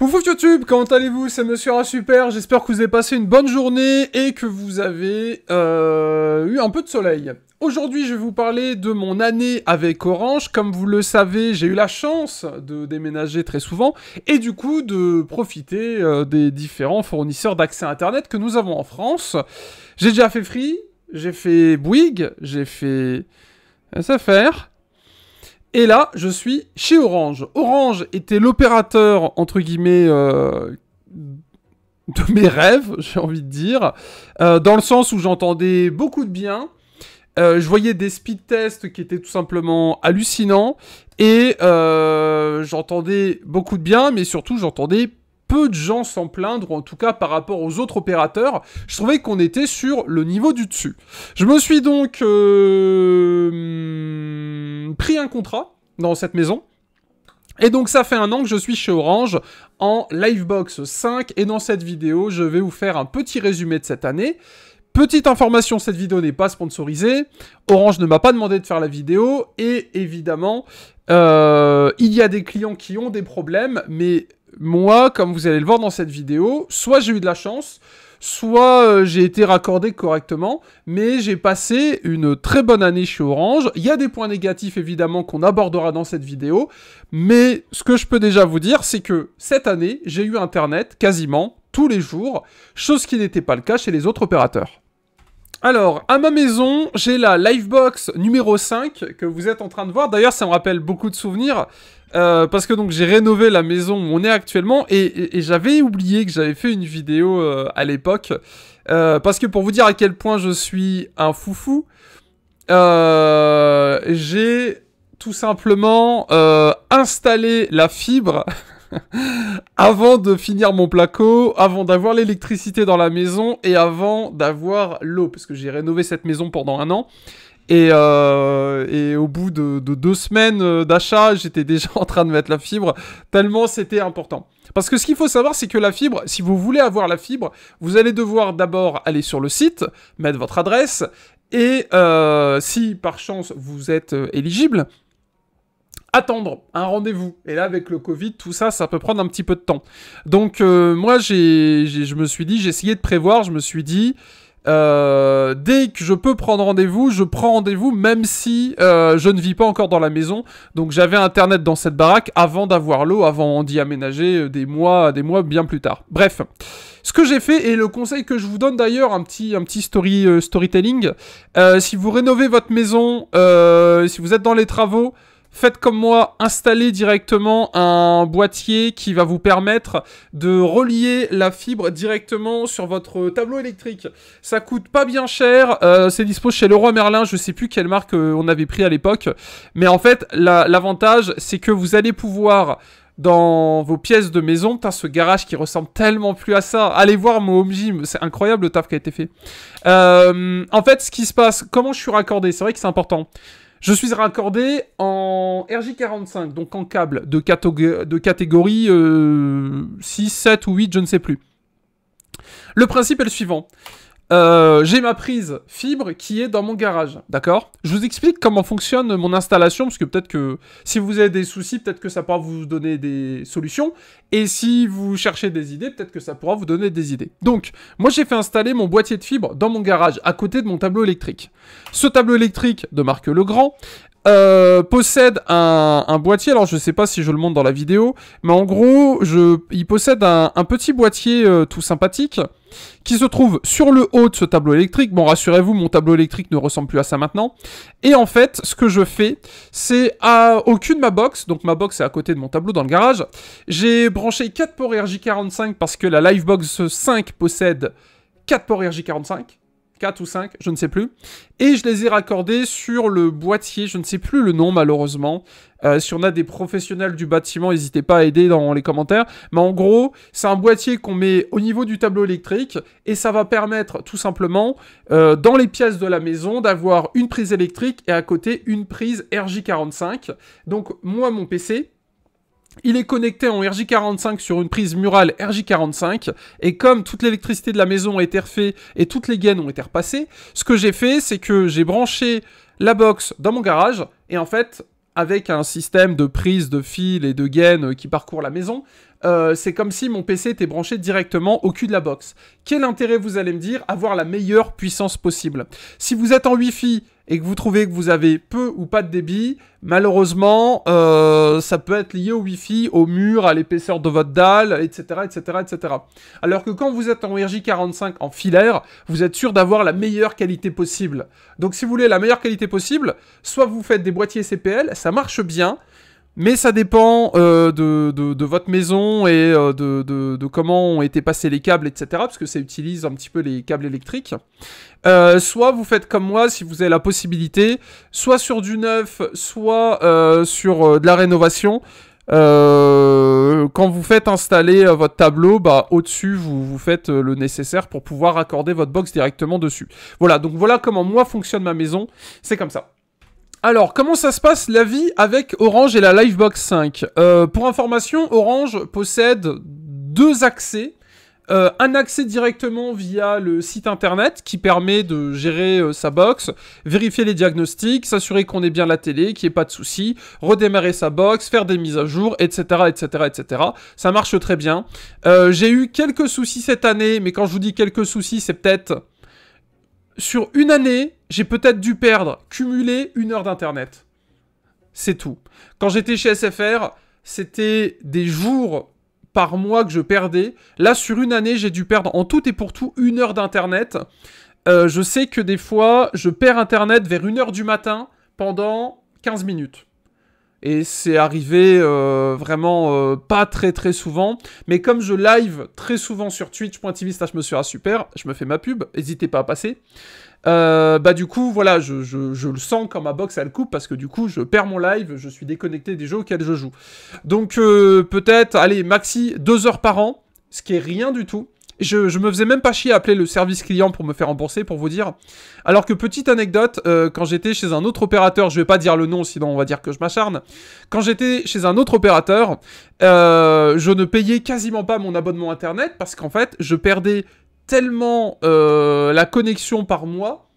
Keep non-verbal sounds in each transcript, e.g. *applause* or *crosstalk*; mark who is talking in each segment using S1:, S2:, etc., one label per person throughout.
S1: Bonjour YouTube, comment allez-vous C'est Monsieur un Super, j'espère que vous avez passé une bonne journée et que vous avez euh, eu un peu de soleil. Aujourd'hui, je vais vous parler de mon année avec Orange. Comme vous le savez, j'ai eu la chance de déménager très souvent et du coup de profiter euh, des différents fournisseurs d'accès Internet que nous avons en France. J'ai déjà fait Free, j'ai fait Bouygues, j'ai fait euh, SFR, et là, je suis chez Orange. Orange était l'opérateur, entre guillemets, euh, de mes rêves, *laughs* j'ai envie de dire, euh, dans le sens où j'entendais beaucoup de bien. Euh, je voyais des speed tests qui étaient tout simplement hallucinants et j'entendais beaucoup de bien, mais surtout j'entendais peu de gens s'en plaindre, ou en tout cas par rapport aux autres opérateurs, je trouvais qu'on était sur le niveau du dessus. Je me suis donc pris un contrat dans cette maison. Et donc ça fait un an que je suis chez Orange en Livebox 5 et dans cette vidéo je vais vous faire un petit résumé de cette année. Petite information, cette vidéo n'est pas sponsorisée, Orange ne m'a pas demandé de faire la vidéo et évidemment euh, il y a des clients qui ont des problèmes mais moi comme vous allez le voir dans cette vidéo, soit j'ai eu de la chance, soit euh, j'ai été raccordé correctement, mais j'ai passé une très bonne année chez Orange. Il y a des points négatifs évidemment qu'on abordera dans cette vidéo, mais ce que je peux déjà vous dire, c'est que cette année, j'ai eu Internet quasiment tous les jours, chose qui n'était pas le cas chez les autres opérateurs. Alors, à ma maison, j'ai la Livebox numéro 5 que vous êtes en train de voir. D'ailleurs, ça me rappelle beaucoup de souvenirs. Euh, parce que donc j'ai rénové la maison où on est actuellement et, j'avais oublié que j'avais fait une vidéo euh, à l'époque. Euh, parce que pour vous dire à quel point je suis un foufou, j'ai tout simplement installé la fibre avant de finir mon placo, avant d'avoir l'électricité dans la maison et avant d'avoir l'eau, parce que j'ai rénové cette maison pendant un an. Et, euh, au bout de, deux semaines euh, d'achat, j'étais déjà *laughs* en train de mettre la fibre, tellement c'était important. Parce que ce qu'il faut savoir, c'est que la fibre, si vous voulez avoir la fibre, vous allez devoir d'abord aller sur le site, mettre votre adresse, et euh, si par chance vous êtes éligible, attendre un rendez-vous. Et là, avec le Covid, tout ça, ça peut prendre un petit peu de temps. Donc, euh, moi, j'ai, je me suis dit, j'ai essayé de prévoir, je me suis dit, euh, dès que je peux prendre rendez-vous, je prends rendez-vous, même si euh, je ne vis pas encore dans la maison. Donc, j'avais Internet dans cette baraque avant d'avoir l'eau, avant d'y aménager des mois, des mois bien plus tard. Bref. Ce que j'ai fait, et le conseil que je vous donne d'ailleurs, un petit, un petit story, storytelling, si vous rénovez votre maison, si vous êtes dans les travaux, Faites comme moi, installez directement un boîtier qui va vous permettre de relier la fibre directement sur votre tableau électrique. Ça coûte pas bien cher, euh, c'est dispo chez Leroy Merlin, je sais plus quelle marque euh, on avait pris à l'époque. Mais en fait, l'avantage, c'est que vous allez pouvoir dans vos pièces de maison. as ce garage qui ressemble tellement plus à ça. Allez voir mon home c'est incroyable le taf qui a été fait. Euh, en fait, ce qui se passe, comment je suis raccordé, c'est vrai que c'est important. Je suis raccordé en RJ45, donc en câble de, catégorie 6, 7 euh, ou 8, je ne sais plus. Le principe est le suivant. Euh, j'ai ma prise fibre qui est dans mon garage, d'accord Je vous explique comment fonctionne mon installation, parce que peut-être que si vous avez des soucis, peut-être que ça pourra vous donner des solutions, et si vous cherchez des idées, peut-être que ça pourra vous donner des idées. Donc, moi j'ai fait installer mon boîtier de fibre dans mon garage, à côté de mon tableau électrique. Ce tableau électrique de marque Legrand, euh, possède un, boîtier, alors je sais pas si je le montre dans la vidéo, mais en gros, je, il possède un, petit boîtier euh, tout sympathique qui se trouve sur le haut de ce tableau électrique. Bon, rassurez-vous, mon tableau électrique ne ressemble plus à ça maintenant. Et en fait, ce que je fais, c'est à, aucune de ma box, donc ma box est à côté de mon tableau dans le garage, j'ai branché 4 ports RJ45 parce que la Livebox 5 possède 4 ports RJ45. 4 ou 5, je ne sais plus. Et je les ai raccordés sur le boîtier, je ne sais plus le nom malheureusement. Euh, si on a des professionnels du bâtiment, n'hésitez pas à aider dans les commentaires. Mais en gros, c'est un boîtier qu'on met au niveau du tableau électrique et ça va permettre tout simplement euh, dans les pièces de la maison d'avoir une prise électrique et à côté une prise RJ45. Donc moi, mon PC, il est connecté en RJ45 sur une prise murale RJ45, et comme toute l'électricité de la maison a été refaite et toutes les gaines ont été repassées, ce que j'ai fait, c'est que j'ai branché la box dans mon garage, et en fait, avec un système de prise de fil et de gaines qui parcourt la maison, euh, c'est comme si mon PC était branché directement au cul de la box. Quel intérêt, vous allez me dire, avoir la meilleure puissance possible Si vous êtes en Wi-Fi et que vous trouvez que vous avez peu ou pas de débit, malheureusement, euh, ça peut être lié au Wi-Fi, au mur, à l'épaisseur de votre dalle, etc., etc. Alors que quand vous êtes en RJ45 en filaire, vous êtes sûr d'avoir la meilleure qualité possible. Donc si vous voulez la meilleure qualité possible, soit vous faites des boîtiers CPL, ça marche bien, mais ça dépend euh, de, votre maison et euh, de, comment ont été passés les câbles, etc. Parce que ça utilise un petit peu les câbles électriques. Euh, soit vous faites comme moi si vous avez la possibilité, soit sur du neuf, soit sur de la rénovation. quand vous faites installer votre tableau, bah, au-dessus, vous, vous faites le nécessaire pour pouvoir accorder votre box directement dessus. Voilà, donc voilà comment moi fonctionne ma maison. C'est comme ça. Alors, comment ça se passe la vie avec Orange et la Livebox 5 euh, Pour information, Orange possède deux accès. Euh, un accès directement via le site internet qui permet de gérer euh, sa box, vérifier les diagnostics, s'assurer qu'on ait bien la télé, qu'il n'y ait pas de soucis, redémarrer sa box, faire des mises à jour, etc. etc., etc. Ça marche très bien. J'ai eu quelques soucis cette année, mais quand je vous dis quelques soucis, c'est peut-être... Sur une année, j'ai peut-être dû perdre, cumuler une heure d'internet. C'est tout. Quand j'étais chez SFR, c'était des jours par mois que je perdais. Là, sur une année, j'ai dû perdre en tout et pour tout une heure d'internet. Euh, je sais que des fois, je perds internet vers une heure du matin pendant 15 minutes. Et c'est arrivé euh, vraiment euh, pas très très souvent. Mais comme je live très souvent sur twitch.tv je me super, je me fais ma pub, n'hésitez pas à passer. Euh, bah du coup, voilà, je, je, le sens quand ma box elle coupe parce que du coup, je perds mon live, je suis déconnecté des jeux auxquels je joue. Donc euh, peut-être, allez, maxi deux heures par an, ce qui est rien du tout. Je, je me faisais même pas chier à appeler le service client pour me faire rembourser, pour vous dire. Alors que petite anecdote, euh, quand j'étais chez un autre opérateur, je vais pas dire le nom sinon on va dire que je m'acharne. Quand j'étais chez un autre opérateur, euh, je ne payais quasiment pas mon abonnement internet parce qu'en fait, je perdais tellement euh, la connexion par mois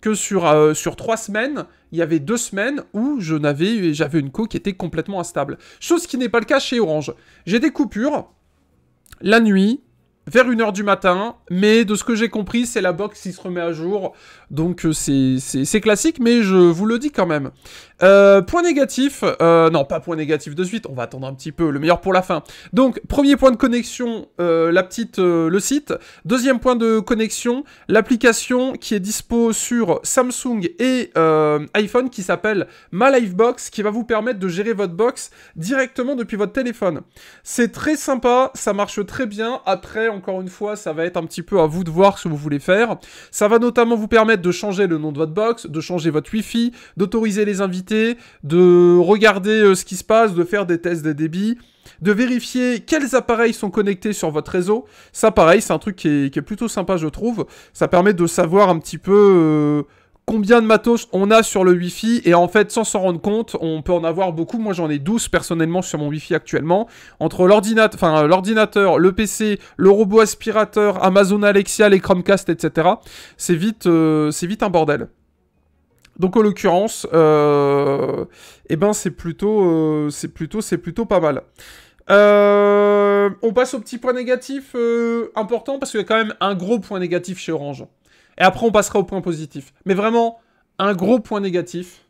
S1: que sur, euh, sur trois semaines, il y avait deux semaines où je n'avais, j'avais une co qui était complètement instable. Chose qui n'est pas le cas chez Orange. J'ai des coupures la nuit, vers 1h du matin, mais de ce que j'ai compris, c'est la box qui se remet à jour, donc euh, c'est classique, mais je vous le dis quand même. Euh, point négatif, euh, non pas point négatif de suite, on va attendre un petit peu, le meilleur pour la fin. Donc premier point de connexion, euh, la petite, le site. Deuxième point de connexion, l'application qui est dispo sur Samsung et iPhone qui s'appelle Ma Livebox, qui va vous permettre de gérer votre box directement depuis votre téléphone. C'est très sympa, ça marche très bien. Après, encore une fois, ça va être un petit peu à vous de voir ce que vous voulez faire. Ça va notamment vous permettre de changer le nom de votre box, de changer votre Wi-Fi, d'autoriser les invités de regarder euh, ce qui se passe, de faire des tests des débits, de vérifier quels appareils sont connectés sur votre réseau. Ça, pareil, c'est un truc qui est, plutôt sympa, je trouve. Ça permet de savoir un petit peu euh, combien de matos on a sur le Wi-Fi et en fait sans s'en rendre compte on peut en avoir beaucoup moi j'en ai 12 personnellement sur mon Wi-Fi actuellement entre euh, l'ordinateur le PC le robot aspirateur Amazon Alexia les Chromecast etc c'est vite c'est vite un bordel donc en l'occurrence, euh, eh ben c'est plutôt, euh, c'est plutôt, c'est plutôt pas mal. Euh, on passe au petit point négatif important parce qu'il y a quand même un gros point négatif chez Orange. Et après on passera au point positif. Mais vraiment un gros point négatif.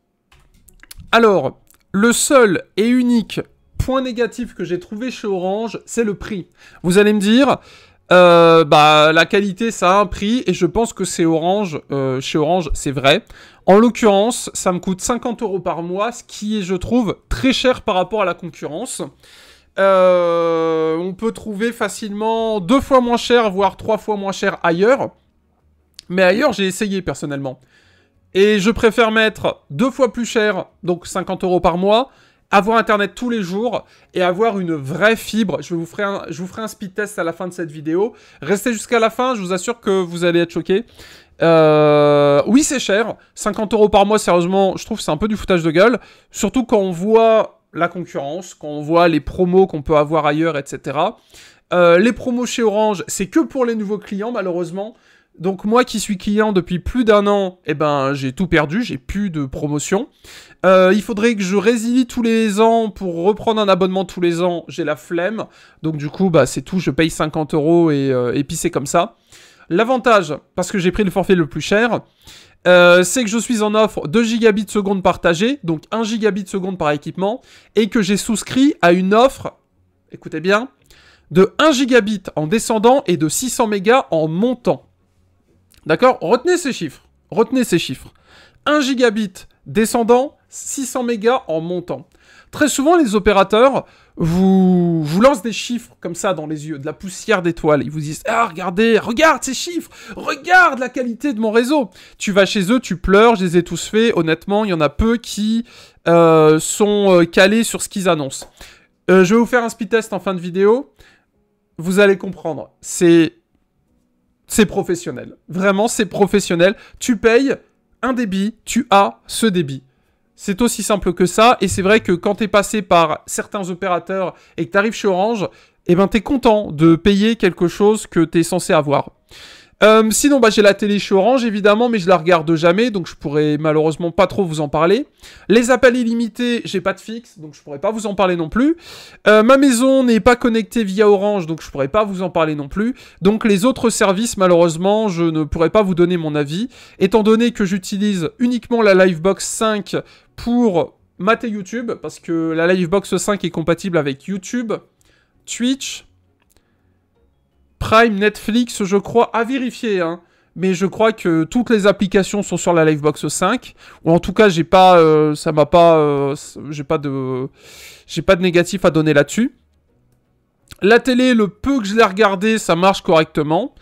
S1: Alors le seul et unique point négatif que j'ai trouvé chez Orange, c'est le prix. Vous allez me dire, euh, bah, la qualité, ça a un prix, et je pense que c'est Orange, euh, chez Orange, c'est vrai. En l'occurrence, ça me coûte 50 euros par mois, ce qui est, je trouve, très cher par rapport à la concurrence. Euh, on peut trouver facilement deux fois moins cher, voire trois fois moins cher ailleurs. Mais ailleurs, j'ai essayé personnellement. Et je préfère mettre deux fois plus cher, donc 50 euros par mois, avoir internet tous les jours et avoir une vraie fibre. Je, vous ferai un, je vous ferai un speed test à la fin de cette vidéo. Restez jusqu'à la fin, je vous assure que vous allez être choqués. Euh, oui, c'est cher. 50 euros par mois, sérieusement, je trouve que c'est un peu du foutage de gueule. Surtout quand on voit la concurrence, quand on voit les promos qu'on peut avoir ailleurs, etc. Euh, les promos chez Orange, c'est que pour les nouveaux clients, malheureusement. Donc moi qui suis client depuis plus d'un an, eh ben j'ai tout perdu, j'ai plus de promotion. Euh, il faudrait que je résilie tous les ans pour reprendre un abonnement tous les ans, j'ai la flemme. Donc du coup bah c'est tout, je paye 50 euros et, euh, puis c'est comme ça. L'avantage, parce que j'ai pris le forfait le plus cher, euh, c'est que je suis en offre 2 gigabits seconde partagés, donc 1 gigabit seconde par équipement, et que j'ai souscrit à une offre, écoutez bien, de 1 gigabit en descendant et de 600 mégas en montant. D'accord Retenez ces chiffres. Retenez ces chiffres. 1 gigabit descendant, 600 mégas en montant. Très souvent, les opérateurs vous, vous lancent des chiffres comme ça dans les yeux, de la poussière d'étoiles. Ils vous disent Ah, regardez, regarde ces chiffres, regarde la qualité de mon réseau. Tu vas chez eux, tu pleures, je les ai tous faits. Honnêtement, il y en a peu qui euh, sont euh, calés sur ce qu'ils annoncent. Euh, je vais vous faire un speed test en fin de vidéo. Vous allez comprendre. C'est c'est professionnel. Vraiment, c'est professionnel. Tu payes un débit, tu as ce débit. C'est aussi simple que ça, et c'est vrai que quand tu es passé par certains opérateurs et que tu arrives chez Orange, eh ben t'es content de payer quelque chose que tu es censé avoir. Euh, sinon, bah, j'ai la télé chez Orange, évidemment, mais je la regarde jamais, donc je pourrais malheureusement pas trop vous en parler. Les appels illimités, j'ai pas de fixe, donc je pourrais pas vous en parler non plus. Euh, ma maison n'est pas connectée via Orange, donc je pourrais pas vous en parler non plus. Donc les autres services, malheureusement, je ne pourrais pas vous donner mon avis, étant donné que j'utilise uniquement la Livebox 5 pour mater YouTube, parce que la Livebox 5 est compatible avec YouTube, Twitch, Prime, Netflix, je crois, à vérifier, hein. Mais je crois que toutes les applications sont sur la Livebox 5. Ou en tout cas, j'ai pas, euh, ça m'a pas, euh, j'ai pas de, j'ai pas de négatif à donner là-dessus. La télé, le peu que je l'ai regardé, ça marche correctement.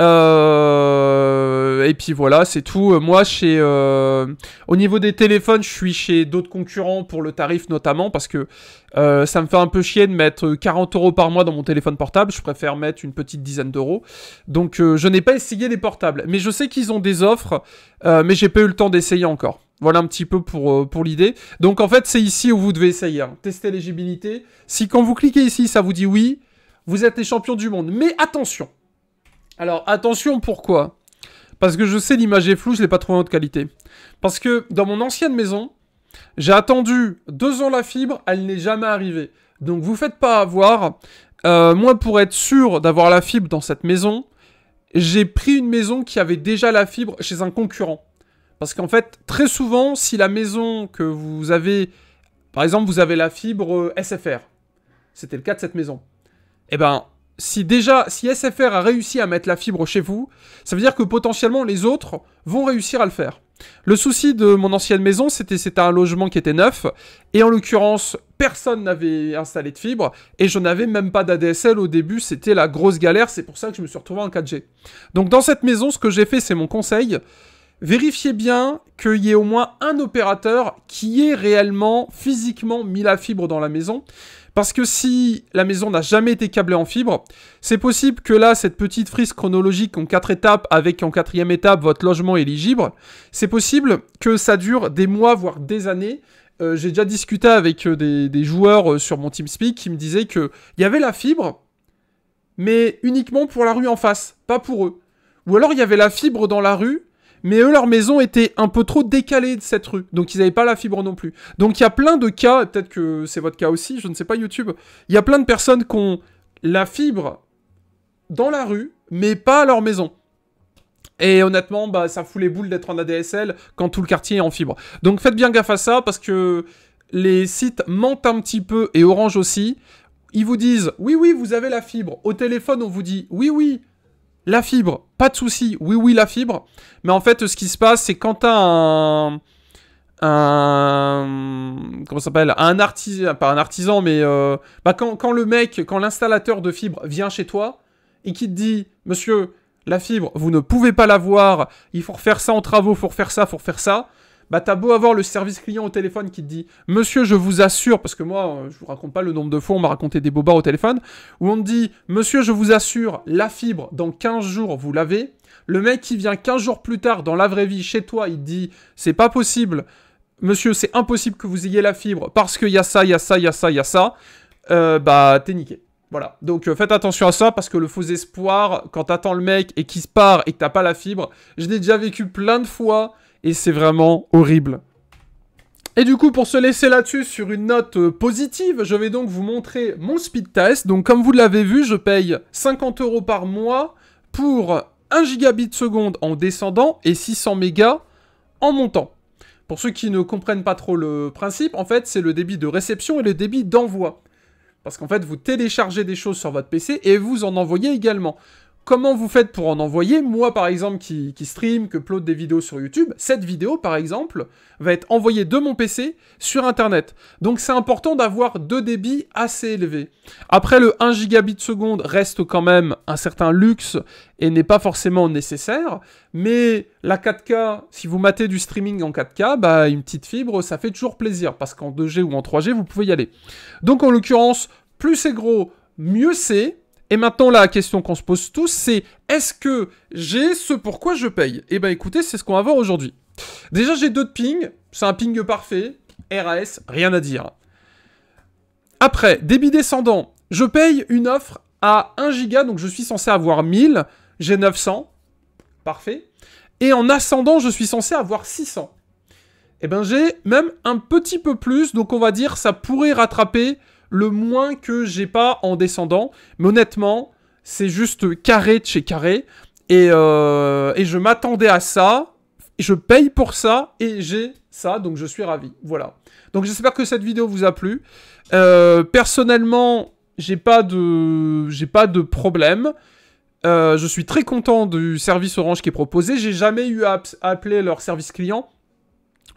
S1: Euh, et puis voilà, c'est tout. Euh, moi, chez, euh, au niveau des téléphones, je suis chez d'autres concurrents pour le tarif notamment parce que ça me fait un peu chier de mettre 40 euros par mois dans mon téléphone portable. Je préfère mettre une petite dizaine d'euros. Donc, je n'ai pas essayé les portables, mais je sais qu'ils ont des offres, mais j'ai pas eu le temps d'essayer encore. Voilà un petit peu pour, pour l'idée. Donc, en fait, c'est ici où vous devez essayer. Hein. Tester l'éligibilité. Si quand vous cliquez ici, ça vous dit oui, vous êtes les champions du monde. Mais attention alors attention pourquoi Parce que je sais l'image est floue, je l'ai pas trouvé en haute qualité. Parce que dans mon ancienne maison, j'ai attendu deux ans la fibre, elle n'est jamais arrivée. Donc vous faites pas avoir. Euh, moi pour être sûr d'avoir la fibre dans cette maison, j'ai pris une maison qui avait déjà la fibre chez un concurrent. Parce qu'en fait, très souvent, si la maison que vous avez, par exemple, vous avez la fibre euh, SFR, c'était le cas de cette maison, eh ben, si déjà, si SFR a réussi à mettre la fibre chez vous, ça veut dire que potentiellement les autres vont réussir à le faire. Le souci de mon ancienne maison, c'était c'était un logement qui était neuf, et en l'occurrence, personne n'avait installé de fibre, et je n'avais même pas d'ADSL au début, c'était la grosse galère, c'est pour ça que je me suis retrouvé en 4G. Donc dans cette maison, ce que j'ai fait, c'est mon conseil, vérifiez bien qu'il y ait au moins un opérateur qui ait réellement physiquement mis la fibre dans la maison. Parce que si la maison n'a jamais été câblée en fibre, c'est possible que là, cette petite frise chronologique en quatre étapes, avec en quatrième étape votre logement éligible, c'est possible que ça dure des mois, voire des années. Euh, j'ai déjà discuté avec euh, des, joueurs euh, sur mon TeamSpeak qui me disaient qu'il y avait la fibre, mais uniquement pour la rue en face, pas pour eux. Ou alors il y avait la fibre dans la rue, mais eux, leur maison était un peu trop décalée de cette rue, donc ils n'avaient pas la fibre non plus. Donc il y a plein de cas, peut-être que c'est votre cas aussi, je ne sais pas YouTube, il y a plein de personnes qui ont la fibre dans la rue, mais pas à leur maison. Et honnêtement, bah, ça fout les boules d'être en ADSL quand tout le quartier est en fibre. Donc faites bien gaffe à ça, parce que les sites mentent un petit peu, et Orange aussi. Ils vous disent, oui, oui, vous avez la fibre. Au téléphone, on vous dit, oui, oui, la fibre, pas de souci. Oui, oui, la fibre. Mais en fait, ce qui se passe, c'est quand t'as un... Un... Comment s'appelle Un artisan... Pas un artisan, mais... Euh... Bah, quand, quand le mec, quand l'installateur de fibre vient chez toi et qui te dit, monsieur, la fibre, vous ne pouvez pas l'avoir, il faut refaire ça en travaux, il faut refaire ça, il faut refaire ça bah t'as beau avoir le service client au téléphone qui te dit Monsieur, je vous assure, parce que moi, euh, je vous raconte pas le nombre de fois on m'a raconté des bobards au téléphone, où on te dit Monsieur, je vous assure, la fibre, dans 15 jours, vous l'avez. Le mec qui vient 15 jours plus tard dans la vraie vie chez toi, il te dit C'est pas possible, monsieur, c'est impossible que vous ayez la fibre parce qu'il y a ça, il y a ça, il y a ça, il y a ça. Euh, bah, t'es niqué. Voilà. Donc euh, faites attention à ça parce que le faux espoir, quand t'attends le mec et qu'il se part et que t'as pas la fibre, je l'ai déjà vécu plein de fois. Et c'est vraiment horrible. Et du coup, pour se laisser là-dessus sur une note euh, positive, je vais donc vous montrer mon speed test. Donc comme vous l'avez vu, je paye 50 euros par mois pour 1 gigabit seconde en descendant et 600 mégas en montant. Pour ceux qui ne comprennent pas trop le principe, en fait, c'est le débit de réception et le débit d'envoi. Parce qu'en fait, vous téléchargez des choses sur votre PC et vous en envoyez également comment vous faites pour en envoyer Moi, par exemple, qui, stream, que upload des vidéos sur YouTube, cette vidéo, par exemple, va être envoyée de mon PC sur Internet. Donc, c'est important d'avoir deux débits assez élevés. Après, le 1 gigabit seconde reste quand même un certain luxe et n'est pas forcément nécessaire. Mais la 4K, si vous matez du streaming en 4K, bah, une petite fibre, ça fait toujours plaisir parce qu'en 2G ou en 3G, vous pouvez y aller. Donc, en l'occurrence, plus c'est gros, mieux c'est. Et maintenant, la question qu'on se pose tous, c'est est-ce que j'ai ce pourquoi je paye Eh bien, écoutez, c'est ce qu'on va voir aujourd'hui. Déjà, j'ai deux de ping, c'est un ping parfait, RAS, rien à dire. Après, débit descendant, je paye une offre à 1 giga, donc je suis censé avoir 1000, j'ai 900, parfait. Et en ascendant, je suis censé avoir 600. Eh bien, j'ai même un petit peu plus, donc on va dire ça pourrait rattraper le moins que j'ai pas en descendant. Mais honnêtement, c'est juste carré de chez carré. Euh, et, je m'attendais à ça. Je paye pour ça et j'ai ça, donc je suis ravi. Voilà. Donc j'espère que cette vidéo vous a plu. Euh, personnellement, j'ai pas de, j'ai pas de problème. Euh, je suis très content du service Orange qui est proposé. J'ai jamais eu à appeler leur service client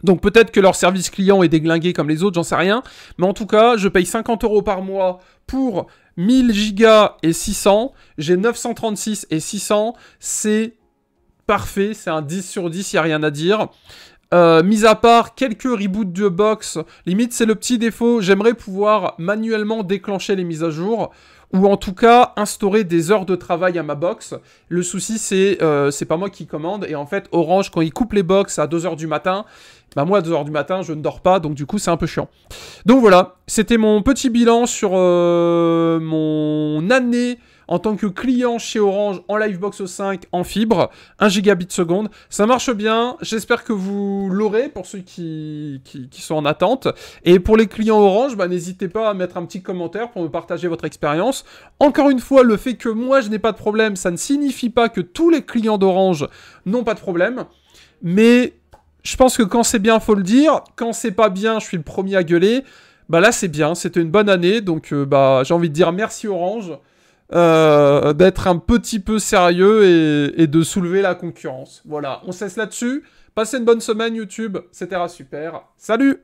S1: donc peut-être que leur service client est déglingué comme les autres, j'en sais rien. Mais en tout cas, je paye 50 euros par mois pour 1000 gigas et 600. J'ai 936 et 600. C'est parfait, c'est un 10 sur 10, il n'y a rien à dire. Euh, mis à part quelques reboots de box, limite c'est le petit défaut, j'aimerais pouvoir manuellement déclencher les mises à jour ou en tout cas instaurer des heures de travail à ma box. Le souci, c'est euh, c'est pas moi qui commande. Et en fait, Orange, quand il coupe les box à 2h du matin, bah moi, à 2h du matin, je ne dors pas, donc du coup, c'est un peu chiant. Donc voilà, c'était mon petit bilan sur euh, mon année en tant que client chez Orange en Livebox 5 en fibre, 1 gigabit seconde. Ça marche bien, j'espère que vous l'aurez pour ceux qui, qui, sont en attente. Et pour les clients Orange, bah, n'hésitez pas à mettre un petit commentaire pour me partager votre expérience. Encore une fois, le fait que moi je n'ai pas de problème, ça ne signifie pas que tous les clients d'Orange n'ont pas de problème. Mais je pense que quand c'est bien, faut le dire. Quand c'est pas bien, je suis le premier à gueuler. Bah là, c'est bien. C'était une bonne année. Donc, euh, bah, j'ai envie de dire merci Orange. Euh, d'être un petit peu sérieux et, de soulever la concurrence. Voilà, on cesse là-dessus. Passez une bonne semaine YouTube, c'était super. Salut